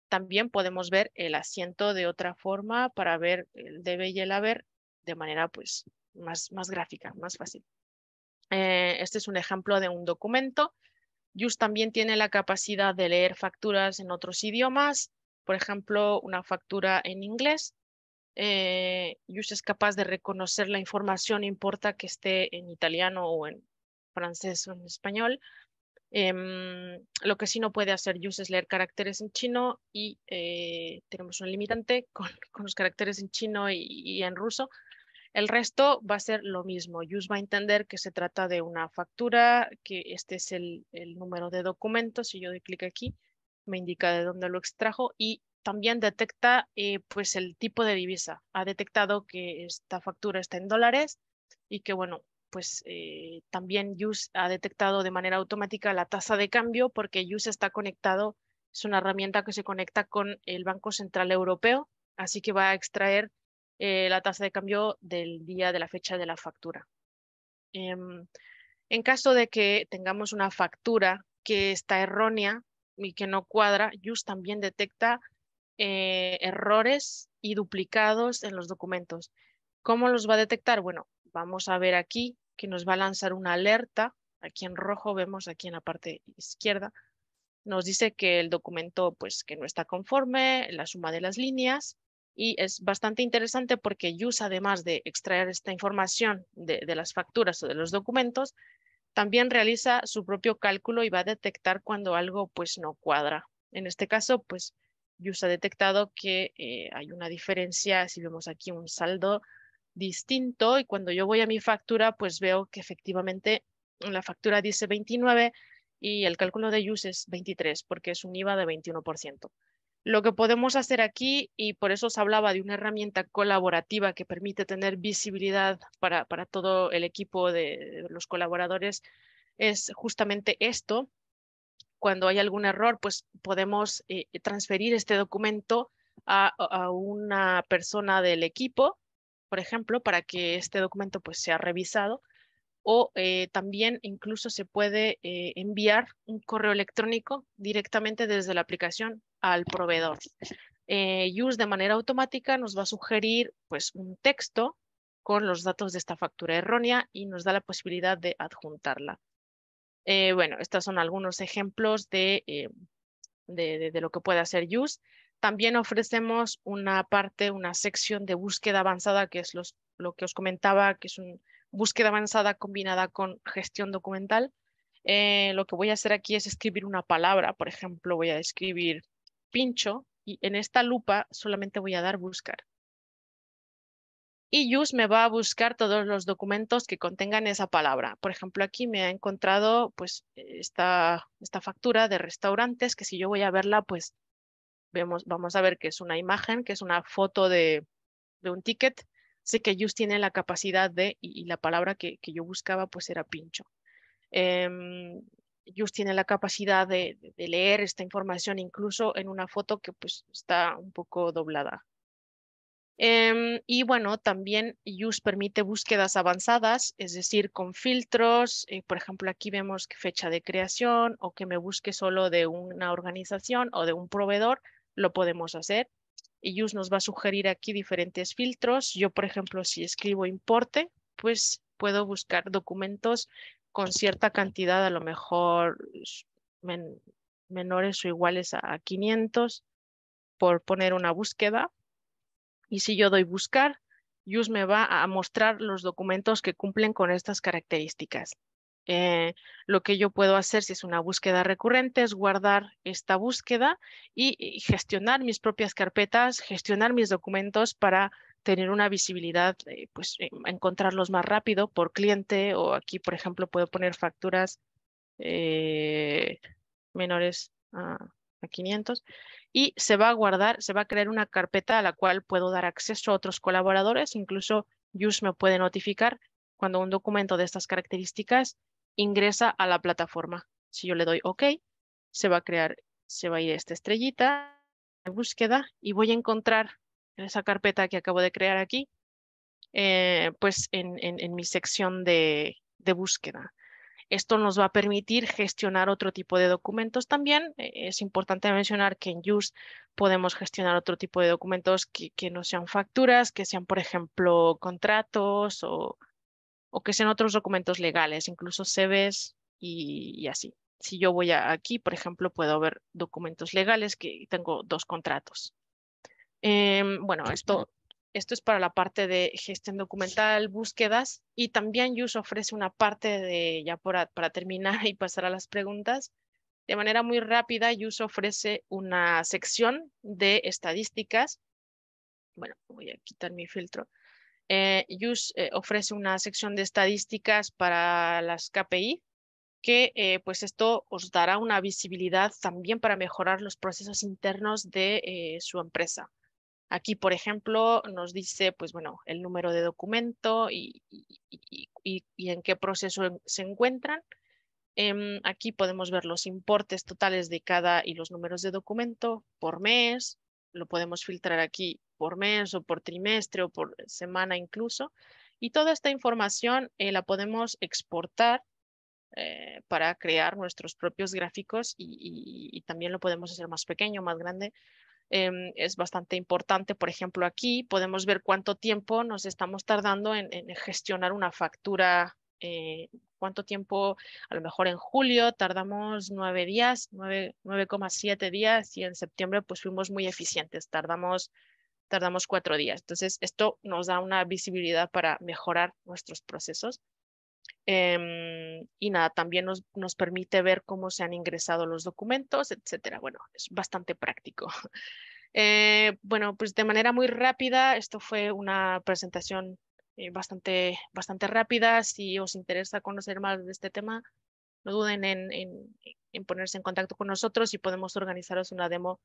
S2: También podemos ver el asiento de otra forma para ver el debe y el haber de manera pues más, gráfica, más fácil. Eh, este es un ejemplo de un documento. Just también tiene la capacidad de leer facturas en otros idiomas, por ejemplo, una factura en inglés eh, es capaz de reconocer la información, importa que esté en italiano o en francés o en español. Em, lo que sí no puede hacer Yus es leer caracteres en chino y eh, tenemos un limitante con, los caracteres en chino y, en ruso. El resto va a ser lo mismo. Yus va a entender que se trata de una factura, que este es el, el número de documento. Si yo doy clic aquí, me indica de dónde lo extrajo y también detecta eh, pues el tipo de divisa. Ha detectado que esta factura está en dólares y que bueno, pues eh, también Use ha detectado de manera automática la tasa de cambio porque Use está conectado, es una herramienta que se conecta con el Banco Central Europeo, así que va a extraer eh, la tasa de cambio del día de la fecha de la factura. Em, en caso de que tengamos una factura que está errónea y que no cuadra, Use también detecta eh, errores y duplicados en los documentos. ¿Cómo los va a detectar? Bueno, vamos a ver aquí que nos va a lanzar una alerta. Aquí en rojo vemos aquí en la parte izquierda. Nos dice que el documento pues que no está conforme, la suma de las líneas. Y es bastante interesante porque usa además de extraer esta información de las facturas o de los documentos, también realiza su propio cálculo y va a detectar cuando algo pues no cuadra. En este caso, pues YUS ha detectado que eh, hay una diferencia, si vemos aquí un saldo distinto y cuando yo voy a mi factura, pues veo que efectivamente la factura dice 29 y el cálculo de YUS es 23 porque es un IVA de 21%. Lo que podemos hacer aquí, y por eso os hablaba de una herramienta colaborativa que permite tener visibilidad para, para todo el equipo de los colaboradores, es justamente esto, cuando hay algún error, pues podemos eh, transferir este documento a, una persona del equipo, por ejemplo, para que este documento pues, sea revisado. O eh, también incluso se puede eh, enviar un correo electrónico directamente desde la aplicación al proveedor. Use de manera automática nos va a sugerir pues, un texto con los datos de esta factura errónea y nos da la posibilidad de adjuntarla. Eh, bueno, estos son algunos ejemplos de, eh, de, lo que puede hacer Use. También ofrecemos una parte, una sección de búsqueda avanzada, que es lo que os comentaba, que es una búsqueda avanzada combinada con gestión documental. Eh, lo que voy a hacer aquí es escribir una palabra, por ejemplo, voy a escribir pincho y en esta lupa solamente voy a dar buscar y JUST me va a buscar todos los documentos que contengan esa palabra. Por ejemplo, aquí me ha encontrado pues eh, esta, esta factura de restaurantes que si yo voy a verla, pues vemos, vamos a ver que es una imagen, que es una foto de, un ticket. Sé que Just tiene la capacidad de, y, la palabra que, yo buscaba pues era pincho. Em, Just tiene la capacidad de, de, leer esta información incluso en una foto que pues está un poco doblada. Em, y bueno, también use permite búsquedas avanzadas, es decir, con filtros. Eh, por ejemplo, aquí vemos fecha de creación o que me busque solo de una organización o de un proveedor, lo podemos hacer. Y use nos va a sugerir aquí diferentes filtros. Yo, por ejemplo, si escribo importe, pues puedo buscar documentos con cierta cantidad, a lo mejor menores o iguales a 500, por poner una búsqueda y si yo doy buscar, Use me va a mostrar los documentos que cumplen con estas características. Eh, lo que yo puedo hacer si es una búsqueda recurrente es guardar esta búsqueda y, gestionar mis propias carpetas, gestionar mis documentos para tener una visibilidad, eh, pues eh, encontrarlos más rápido por cliente o aquí, por ejemplo, puedo poner facturas menores a, a 500 y se va a guardar, se va a crear una carpeta a la cual puedo dar acceso a otros colaboradores, incluso Use me puede notificar cuando un documento de estas características ingresa a la plataforma. Si yo le doy OK, se va a crear, se va a ir esta estrellita de búsqueda y voy a encontrar en esa carpeta que acabo de crear aquí, eh, pues en, mi sección de búsqueda. Esto nos va a permitir gestionar otro tipo de documentos también. E, es importante mencionar que en use podemos gestionar otro tipo de documentos que, no sean facturas, que sean, por ejemplo, contratos o, que sean otros documentos legales, incluso CVs y, así. Si yo voy aquí, por ejemplo, puedo ver documentos legales que tengo dos contratos. Em, bueno, esto esto es para la parte de gestión documental, búsquedas y también Yus ofrece una parte de, ya para, terminar y pasar a las preguntas, de manera muy rápida, Yus ofrece una sección de estadísticas. Bueno, voy a quitar mi filtro. Eh, eh ofrece una sección de estadísticas para las KPI, que eh, pues esto os dará una visibilidad también para mejorar los procesos internos de eh, su empresa. Aquí, por ejemplo, nos dice, pues bueno, el número de documento y, en qué proceso se encuentran. Em, aquí podemos ver los importes totales de cada y los números de documento por mes. Lo podemos filtrar aquí por mes o por trimestre o por semana incluso. Y toda esta información eh, la podemos exportar eh, para crear nuestros propios gráficos y, y, también lo podemos hacer más pequeño, más grande, Em, es bastante importante. Por ejemplo, aquí podemos ver cuánto tiempo nos estamos tardando en, gestionar una factura. Eh, cuánto tiempo, a lo mejor en julio tardamos nueve días, siete días y en septiembre pues fuimos muy eficientes, tardamos tardamos cuatro días. Entonces, esto nos da una visibilidad para mejorar nuestros procesos. Em, y nada, también nos, nos, permite ver cómo se han ingresado los documentos, etcétera. Bueno, es bastante práctico. Eh, bueno, pues de manera muy rápida, esto fue una presentación eh, bastante, bastante rápida. Si os interesa conocer más de este tema, no duden en, en, en ponerse en contacto con nosotros y podemos organizaros una demo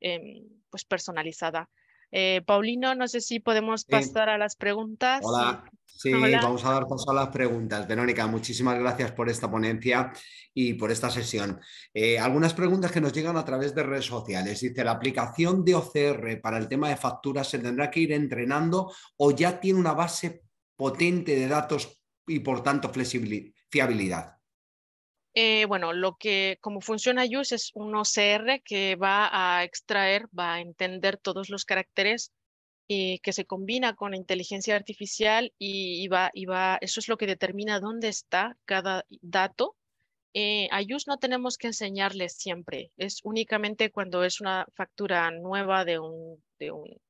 S2: em, pues personalizada. Eh, Paulino, no sé si podemos pasar a las preguntas. Hola.
S1: Sí, vamos a dar paso a las preguntas. Verónica, muchísimas gracias por esta ponencia y por esta sesión. Eh, algunas preguntas que nos llegan a través de redes sociales. Dice, ¿la aplicación de OCR para el tema de facturas se tendrá que ir entrenando o ya tiene una base potente de datos y por tanto flexibilidad?
S2: Eh, bueno, lo que, como funciona use es un OCR que va a extraer, va a entender todos los caracteres y eh, que se combina con inteligencia artificial y, va, eso es lo que determina dónde está cada dato. Eh, a no tenemos que enseñarles siempre, es únicamente cuando es una factura nueva de un,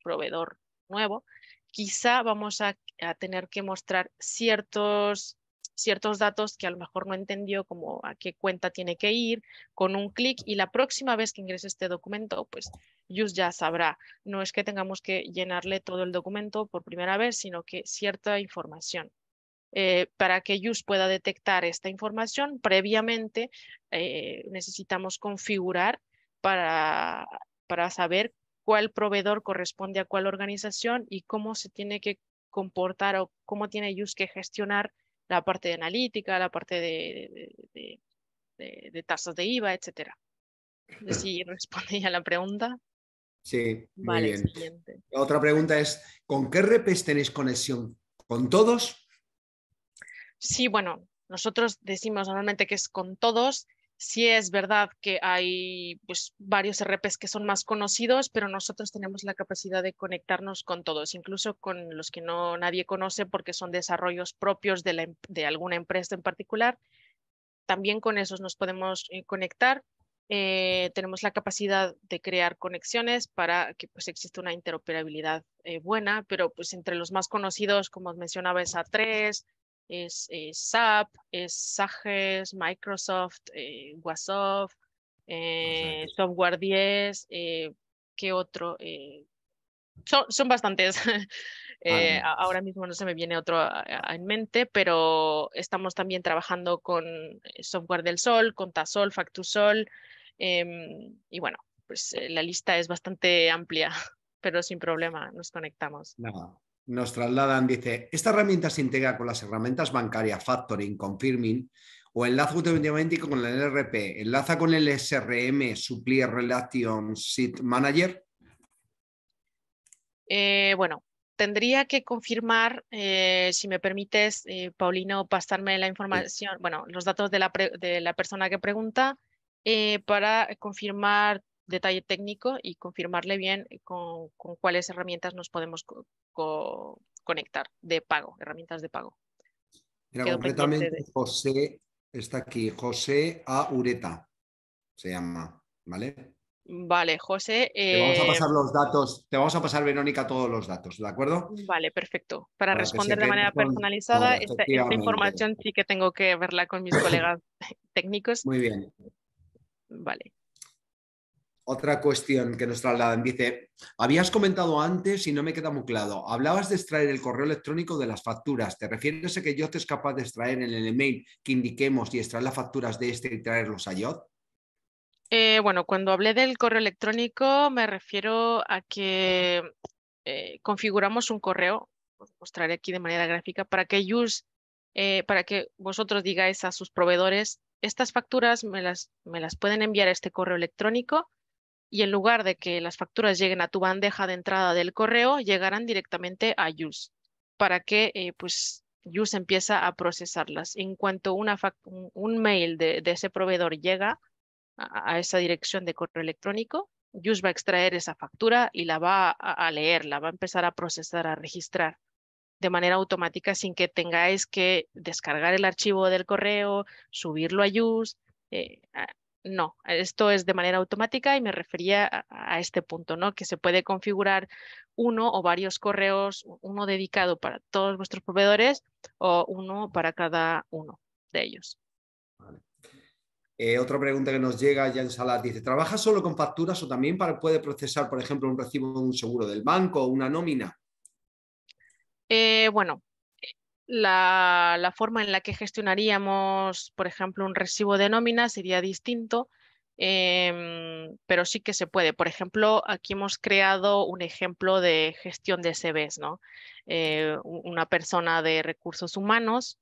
S2: proveedor nuevo, quizá vamos a tener que mostrar ciertos ciertos datos que a lo mejor no entendió como a qué cuenta tiene que ir, con un clic y la próxima vez que ingrese este documento, pues Just ya sabrá. No es que tengamos que llenarle todo el documento por primera vez, sino que cierta información. Eh, para que Jus pueda detectar esta información, previamente eh, necesitamos configurar para, para saber cuál proveedor corresponde a cuál organización y cómo se tiene que comportar o cómo tiene Us que gestionar la parte de analítica, la parte de, de, tasas de IVA, etc. si responde a la pregunta.
S1: Sí, vale, bien. La otra pregunta es, ¿con qué RPs tenéis conexión? ¿Con todos?
S2: Sí, bueno, nosotros decimos normalmente que es con todos, sí es verdad que hay pues, varios RPs que son más conocidos, pero nosotros tenemos la capacidad de conectarnos con todos, incluso con los que no nadie conoce porque son desarrollos propios de, em, alguna empresa en particular. También con esos nos podemos eh, conectar. Eh, tenemos la capacidad de crear conexiones para que pues, exista una interoperabilidad eh, buena, pero pues entre los más conocidos, como mencionaba, es A3, es SAP, eh, es Sages, Microsoft, eh, WhatsApp, eh, Software 10, eh, ¿qué otro? Son, son, bastantes. Ah, ahora mismo no se me viene otro en mente, pero estamos también trabajando con software del sol, con Tasol, Factusol, em, y bueno, pues la lista es bastante amplia, pero sin problema nos conectamos
S1: nos trasladan, dice, esta herramienta se integra con las herramientas bancarias Factoring, Confirming o enlaza automáticamente con el NRP, enlaza con el SRM, Supplier Relation sit Manager.
S2: Eh, bueno, tendría que confirmar, eh, si me permites, eh, Paulino, pasarme la información, bueno, los datos de la, de la persona que pregunta, para confirmar detalle técnico y confirmarle bien eh, con, cuáles herramientas nos podemos conectar de pago, herramientas de pago. Mira, completamente
S1: José está aquí, José Aureta se llama, ¿vale?
S2: Vale, José. Te vamos a eh, pasar
S1: los datos, te vamos a pasar, Verónica, todos los datos, ¿de acuerdo?
S2: Vale, perfecto. Para, responder de manera personalizada, esta, esta, información sí que tengo que verla con mis colegas técnicos. Muy bien. Vale
S1: otra cuestión que nos trasladan. Dice, habías comentado antes y no me queda muy claro. Hablabas de extraer el correo electrónico de las facturas. ¿Te refieres a que te es capaz de extraer en el email que indiquemos y extraer las facturas de este y traerlos a Yot?
S2: Eh, bueno, cuando hablé del correo electrónico me refiero a que eh, configuramos un correo, os mostraré aquí de manera gráfica, para que use, eh, para que vosotros digáis a sus proveedores, estas facturas me las, me las pueden enviar a este correo electrónico y en lugar de que las facturas lleguen a tu bandeja de entrada del correo, llegarán directamente a Yus para que eh, pues empieza a procesarlas. En cuanto una un mail de, ese proveedor llega a, esa dirección de correo electrónico, Yus va a extraer esa factura y la va a, leer, la va a empezar a procesar, a registrar de manera automática sin que tengáis que descargar el archivo del correo, subirlo a Yus, eh, no, esto es de manera automática y me refería a, este punto, ¿no? Que se puede configurar uno o varios correos, uno dedicado para todos vuestros proveedores o uno para cada uno de ellos.
S1: Eh, otra pregunta que nos llega ya en Salat dice, ¿trabaja solo con facturas o también puede procesar, por ejemplo, un recibo de un seguro del banco o una nómina?
S2: Eh, bueno, la, forma en la que gestionaríamos, por ejemplo, un recibo de nómina sería distinto, em, pero sí que se puede. Por ejemplo, aquí hemos creado un ejemplo de gestión de CVs, ¿no? Eh, una persona de recursos humanos,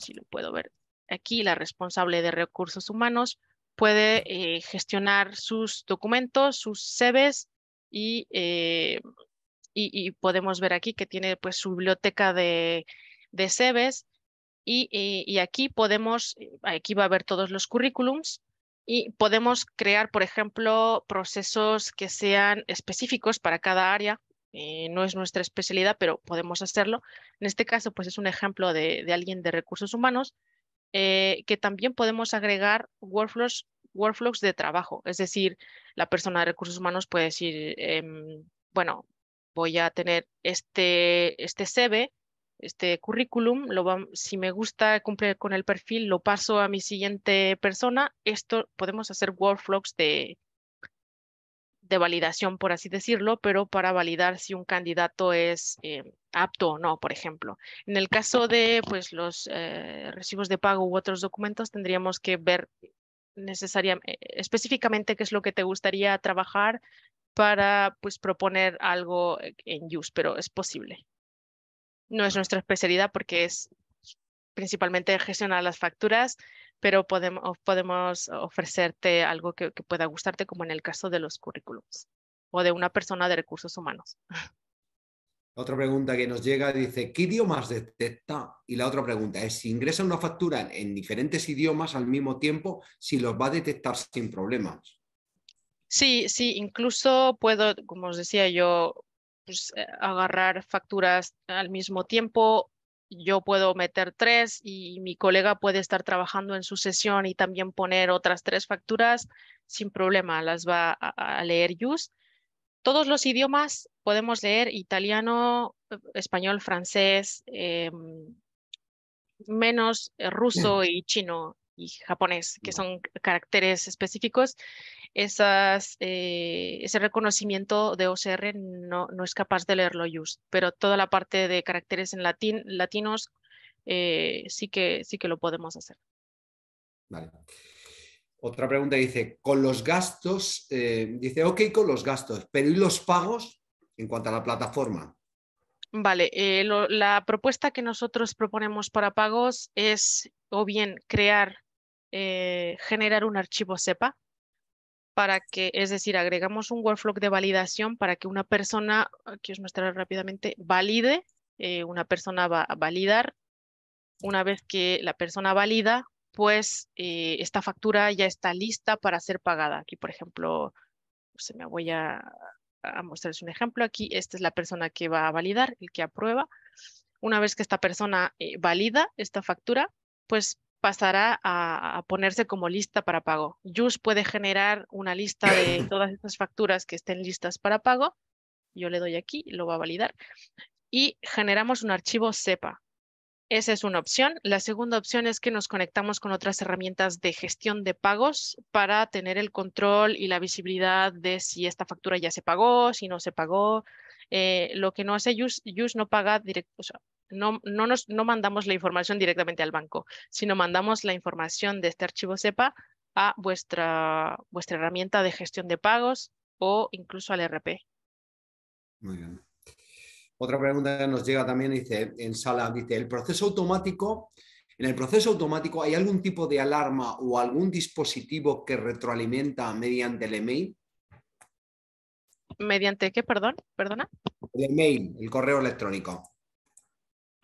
S2: si lo puedo ver aquí, la responsable de recursos humanos, puede eh, gestionar sus documentos, sus CVs y eh, y, podemos ver aquí que tiene pues su biblioteca de, de SEBES y, aquí podemos, eh, aquí va a haber todos los currículums y podemos crear, por ejemplo, procesos que sean específicos para cada área. Eh, no es nuestra especialidad, pero podemos hacerlo. En este caso, pues es un ejemplo de, alguien de recursos humanos eh, que también podemos agregar workflows, workflows de trabajo. Es decir, la persona de recursos humanos puede decir, em, bueno, voy a tener este, este CV, este currículum, lo si me gusta cumplir con el perfil, lo paso a mi siguiente persona. Esto podemos hacer workflows de, de validación, por así decirlo, pero para validar si un candidato es eh, apto o no, por ejemplo. En el caso de pues, los eh, recibos de pago u otros documentos, tendríamos que ver necesariamente, eh, específicamente qué es lo que te gustaría trabajar para pues proponer algo e-, en use, pero es posible. No es nuestra especialidad porque es principalmente gestionar las facturas, pero podemos, ofrecerte algo que, que pueda gustarte, como en el caso de los currículums o de una persona de recursos humanos.
S1: Otra pregunta que nos llega dice, ¿qué idiomas detecta? Y la otra pregunta es, si ingresa una factura en diferentes idiomas al mismo tiempo, si los va a detectar sin problemas.
S2: Sí, sí, incluso puedo, como os decía yo, pues, eh, agarrar facturas al mismo tiempo. Yo puedo meter tres y mi colega puede estar trabajando en su sesión y también poner otras tres facturas sin problema, las va a, leer Just. Todos los idiomas podemos leer italiano, eh, español, francés, em, menos eh, ruso y chino y japonés, que son caracteres específicos, eh, ese reconocimiento de OCR no, es capaz de leerlo Just, pero toda la parte de caracteres en latín, latinos eh, sí, que, sí que lo podemos hacer.
S1: Vale. Otra pregunta dice, con los gastos, eh, dice, ok con los gastos, pero ¿y los pagos en cuanto a la plataforma?
S2: Vale, la propuesta que nosotros proponemos para pagos es o bien crear eh, generar un archivo SEPA para que, es decir, agregamos un workflow de validación para que una persona, aquí os mostraré rápidamente, valide, eh, una persona va a validar, una vez que la persona valida, pues eh, esta factura ya está lista para ser pagada. Aquí, por ejemplo, se me voy a, a mostrarles un ejemplo. Aquí esta es la persona que va a validar, el que aprueba. Una vez que esta persona valida esta factura, pues pasará a, ponerse como lista para pago. JUS puede generar una lista de todas estas facturas que estén listas para pago. Yo le doy aquí, lo va a validar. Y generamos un archivo SEPA. Esa es una opción. La segunda opción es que nos conectamos con otras herramientas de gestión de pagos para tener el control y la visibilidad de si esta factura ya se pagó, si no se pagó. Eh, lo que no hace JUS, JUS no paga directamente. No, nos, no mandamos la información directamente al banco, sino mandamos la información de este archivo SEPA a vuestra, vuestra herramienta de gestión de pagos o incluso al e RP.
S1: Muy bien. Otra pregunta que nos llega también, dice, en sala, dice, ¿el proceso automático, en el proceso automático hay algún tipo de alarma o algún dispositivo que retroalimenta mediante el email?
S2: ¿Mediante qué, perdón? ¿Perdona?
S1: El email, el correo electrónico.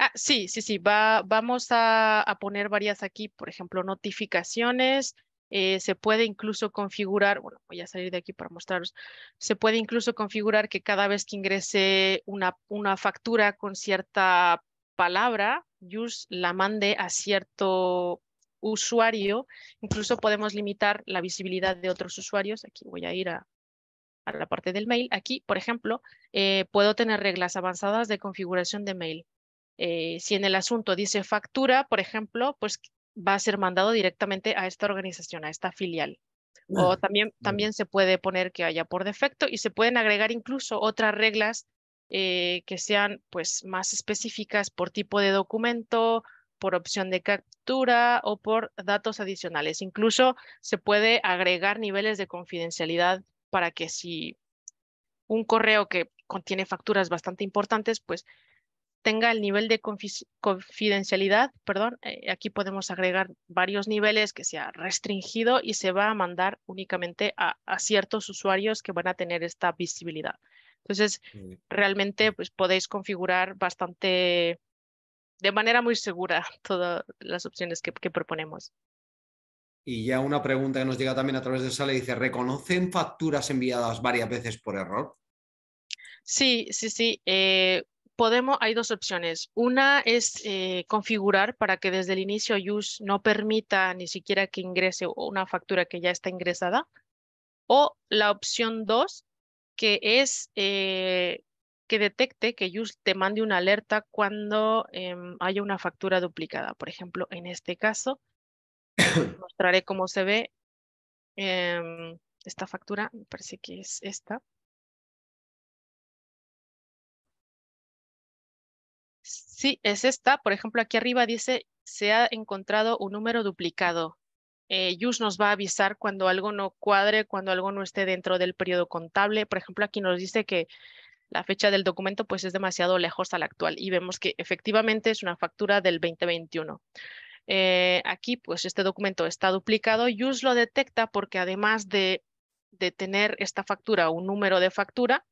S2: Ah, sí, sí, sí, vamos a, poner varias aquí, por ejemplo, notificaciones, eh, se puede incluso configurar, bueno, voy a salir de aquí para mostraros, se puede incluso configurar que cada vez que ingrese una, factura con cierta palabra, use la mande a cierto usuario, incluso podemos limitar la visibilidad de otros usuarios, aquí voy a ir a, la parte del mail, aquí, por ejemplo, eh, puedo tener reglas avanzadas de configuración de mail, eh, si en el asunto dice factura, por ejemplo, pues va a ser mandado directamente a esta organización, a esta filial. o ah, también, también se puede poner que haya por defecto y se pueden agregar incluso otras reglas eh, que sean pues, más específicas por tipo de documento, por opción de captura o por datos adicionales. Incluso se puede agregar niveles de confidencialidad para que si un correo que contiene facturas bastante importantes, pues tenga el nivel de confidencialidad, perdón, eh, aquí podemos agregar varios niveles que sea restringido y se va a mandar únicamente a, ciertos usuarios que van a tener esta visibilidad. Entonces, mm. realmente pues, podéis configurar bastante, de manera muy segura, todas las opciones que, proponemos.
S1: Y ya una pregunta que nos llega también a través de Sale dice, ¿reconocen facturas enviadas varias veces por error?
S2: Sí, sí, sí. Eh, podemos, hay dos opciones. Una es eh, configurar para que desde el inicio use no permita ni siquiera que ingrese una factura que ya está ingresada. O la opción dos, que es eh, que detecte que use te mande una alerta cuando em, haya una factura duplicada. Por ejemplo, en este caso, eh, mostraré cómo se ve em, esta factura. Me parece que es esta. Sí, es esta. Por ejemplo, aquí arriba dice, se ha encontrado un número duplicado. Eh, Yus nos va a avisar cuando algo no cuadre, cuando algo no esté dentro del periodo contable. Por ejemplo, aquí nos dice que la fecha del documento pues, es demasiado lejos a la actual y vemos que efectivamente es una factura del 2021. Eh, aquí, pues este documento está duplicado. Yus lo detecta porque además de, de tener esta factura, un número de factura,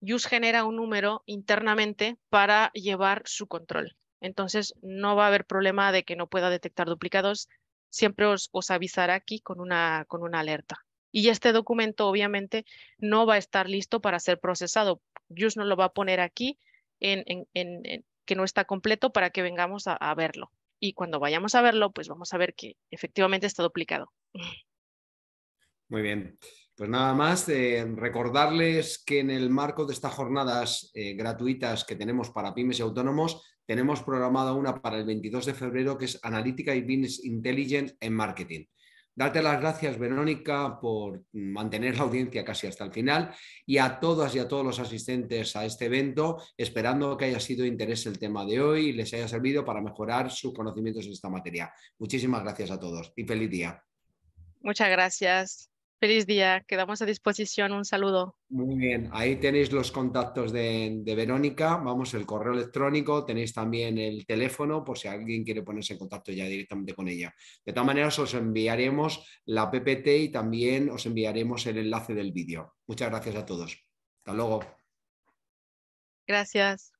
S2: Yus genera un número internamente para llevar su control. Entonces, no va a haber problema de que no pueda detectar duplicados. Siempre os, avisará aquí con una, con una alerta. Y este documento, obviamente, no va a estar listo para ser procesado. Yus no lo va a poner aquí en, en, que no está completo para que vengamos a verlo. Y cuando vayamos a verlo, pues vamos a ver que efectivamente está duplicado.
S1: Muy bien. Pues nada más, eh, recordarles que en el marco de estas jornadas eh, gratuitas que tenemos para pymes y autónomos, tenemos programada una para el 22 de febrero que es Analítica y Business Intelligence en Marketing. Darte las gracias, Verónica, por mantener la audiencia casi hasta el final y a todas y a todos los asistentes a este evento, esperando que haya sido de interés el tema de hoy y les haya servido para mejorar sus conocimientos en esta materia. Muchísimas gracias a todos y feliz día.
S2: Muchas gracias. Feliz día, quedamos a disposición. Un saludo.
S1: Muy bien, ahí tenéis los contactos de, Verónica, vamos, el correo electrónico, tenéis también el teléfono por si alguien quiere ponerse en contacto ya directamente con ella. De todas maneras, os enviaremos la PPT y también os enviaremos el enlace del vídeo. Muchas gracias a todos. Hasta luego.
S2: Gracias.